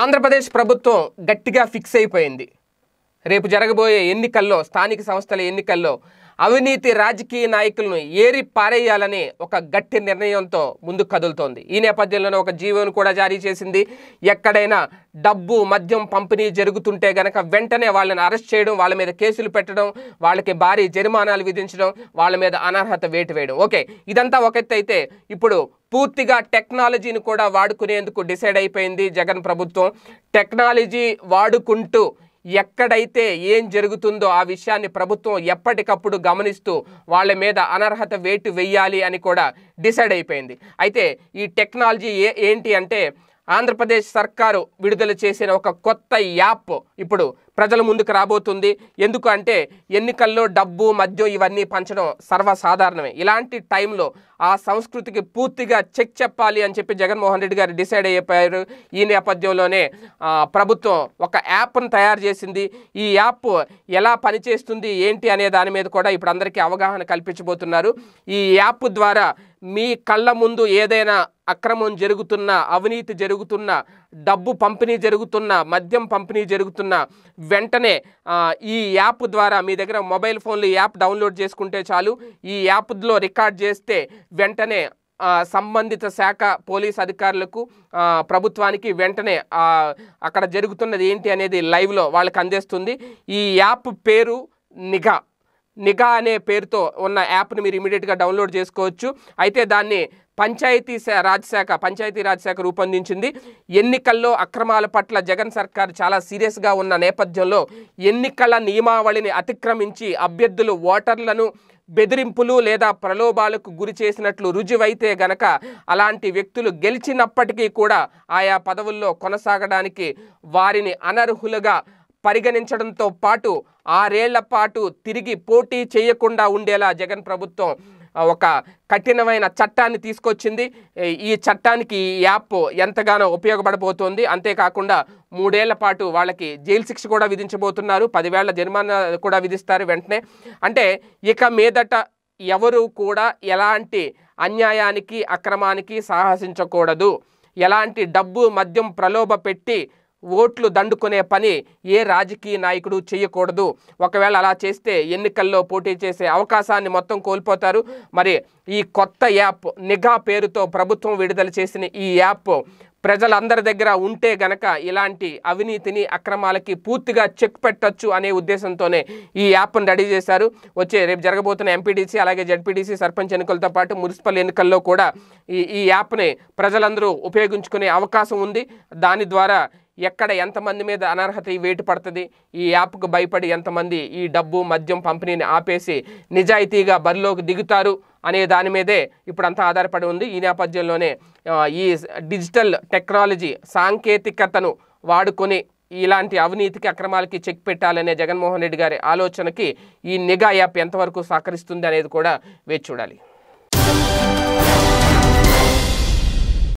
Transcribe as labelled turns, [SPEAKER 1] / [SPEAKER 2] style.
[SPEAKER 1] ఆంధ్రప్రదేశ్ ప్రభుత్వం గట్టిగా ఫిక్స్ అయిపోయింది రేపు జరగబోయే ఎన్నికల్లో స్థానిక సంస్థల ఎన్నికల్లో అవినీతి రాజకీయ నాయకులను ఏరి పారేయాలని ఒక గట్టి నిర్ణయంతో ముందుకు కదులుతోంది ఈ నేపథ్యంలోనే ఒక జీవోను కూడా జారీ చేసింది ఎక్కడైనా డబ్బు మద్యం పంపిణీ జరుగుతుంటే గనక వెంటనే వాళ్ళని అరెస్ట్ చేయడం వాళ్ళ మీద కేసులు పెట్టడం వాళ్ళకి భారీ జరిమానాలు విధించడం వాళ్ళ మీద అనర్హత వేటు వేయడం ఓకే ఇదంతా ఒక అయితే ఇప్పుడు పూర్తిగా టెక్నాలజీని కూడా వాడుకునేందుకు డిసైడ్ అయిపోయింది జగన్ ప్రభుత్వం టెక్నాలజీ వాడుకుంటూ ఎక్కడైతే ఏం జరుగుతుందో ఆ విషయాన్ని ప్రభుత్వం ఎప్పటికప్పుడు గమనిస్తూ వాళ్ళ మీద అనర్హత వేటు వెయ్యాలి అని కూడా డిసైడ్ అయిపోయింది అయితే ఈ టెక్నాలజీ ఏ ఏంటి అంటే ఆంధ్రప్రదేశ్ సర్కారు విడుదల చేసిన ఒక కొత్త యాప్ ఇప్పుడు ప్రజల ముందుకు రాబోతుంది ఎందుకు అంటే ఎన్నికల్లో డబ్బు మద్యం ఇవన్నీ పంచడం సర్వసాధారణమే ఇలాంటి టైంలో ఆ సంస్కృతికి పూర్తిగా చెక్ చెప్పాలి అని చెప్పి జగన్మోహన్ రెడ్డి గారు డిసైడ్ అయిపోయారు ఈ నేపథ్యంలోనే ప్రభుత్వం ఒక యాప్ను తయారు చేసింది ఈ యాప్ ఎలా పనిచేస్తుంది ఏంటి అనే దాని మీద కూడా ఇప్పుడు అందరికీ అవగాహన కల్పించబోతున్నారు ఈ యాప్ ద్వారా మీ కళ్ళ ముందు ఏదైనా అక్రమం జరుగుతున్న అవినీతి జరుగుతున్న డబ్బు పంపిణీ జరుగుతున్న మద్యం పంపిణీ జరుగుతున్న వెంటనే ఈ యాప్ ద్వారా మీ దగ్గర మొబైల్ ఫోన్లు యాప్ డౌన్లోడ్ చేసుకుంటే చాలు ఈ యాప్లో రికార్డ్ చేస్తే వెంటనే సంబంధిత శాఖ పోలీస్ అధికారులకు ప్రభుత్వానికి వెంటనే అక్కడ జరుగుతున్నది ఏంటి అనేది లైవ్లో వాళ్ళకి అందేస్తుంది ఈ యాప్ పేరు నిఘా నిఘా అనే పేరుతో ఉన్న యాప్ను మీరు ఇమీడియట్గా డౌన్లోడ్ చేసుకోవచ్చు అయితే దాన్ని పంచాయతీ రాజ్ శాఖ పంచాయతీ రాజ్ శాఖ రూపొందించింది ఎన్నికల్లో అక్రమాల పట్ల జగన్ సర్కార్ చాలా సీరియస్గా ఉన్న నేపథ్యంలో ఎన్నికల నియమావళిని అతిక్రమించి అభ్యర్థులు ఓటర్లను బెదిరింపులు లేదా ప్రలోభాలకు గురి చేసినట్లు రుజువైతే గనక అలాంటి వ్యక్తులు గెలిచినప్పటికీ కూడా ఆయా పదవుల్లో కొనసాగడానికి వారిని అనర్హులుగా పరిగణించడంతో పాటు ఆరేళ్ల పాటు తిరిగి పోటీ చేయకుండా ఉండేలా జగన్ ప్రభుత్వం ఒక కఠినమైన చట్టాన్ని తీసుకొచ్చింది ఈ చట్టానికి ఈ యాప్ ఎంతగానో ఉపయోగపడబోతోంది అంతేకాకుండా మూడేళ్ల పాటు వాళ్ళకి జైలు శిక్ష కూడా విధించబోతున్నారు పదివేళ్ల జరిమానా కూడా విధిస్తారు వెంటనే అంటే ఇక మీదట ఎవరు కూడా ఎలాంటి అన్యాయానికి అక్రమానికి సాహసించకూడదు ఎలాంటి డబ్బు మద్యం ప్రలోభ పెట్టి ఓట్లు దండుకునే పని ఏ రాజకీయ నాయకుడు చేయకూడదు ఒకవేళ అలా చేస్తే ఎన్నికల్లో పోటీ చేసే అవకాశాన్ని మొత్తం కోల్పోతారు మరి ఈ కొత్త యాప్ నిఘా పేరుతో ప్రభుత్వం విడుదల చేసిన ఈ యాప్ ప్రజలందరి దగ్గర ఉంటే గనక ఇలాంటి అవినీతిని అక్రమాలకి పూర్తిగా చెక్ పెట్టచ్చు అనే ఉద్దేశంతోనే ఈ యాప్ను రెడీ చేశారు వచ్చే రేపు జరగబోతున్న ఎంపీడీసీ అలాగే జడ్పీడీసీ సర్పంచ్ ఎన్నికలతో పాటు మున్సిపల్ ఎన్నికల్లో కూడా ఈ ఈ యాప్ని ప్రజలందరూ ఉపయోగించుకునే అవకాశం ఉంది దాని ద్వారా ఎక్కడ ఎంతమంది మీద అనర్హత ఈ వేటు పడుతుంది ఈ యాప్కు భయపడి ఎంతమంది ఈ డబ్బు మద్యం పంపిణీని ఆపేసి నిజాయితీగా బరిలోకి దిగుతారు అనే దాని మీదే ఇప్పుడంతా ఆధారపడి ఉంది ఈ నేపథ్యంలోనే ఈ డిజిటల్ టెక్నాలజీ సాంకేతికతను వాడుకొని ఇలాంటి అవినీతికి అక్రమాలకి చెక్ పెట్టాలనే జగన్మోహన్ రెడ్డి గారి ఆలోచనకి ఈ నిఘా యాప్ ఎంతవరకు సహకరిస్తుంది అనేది కూడా వేచి చూడాలి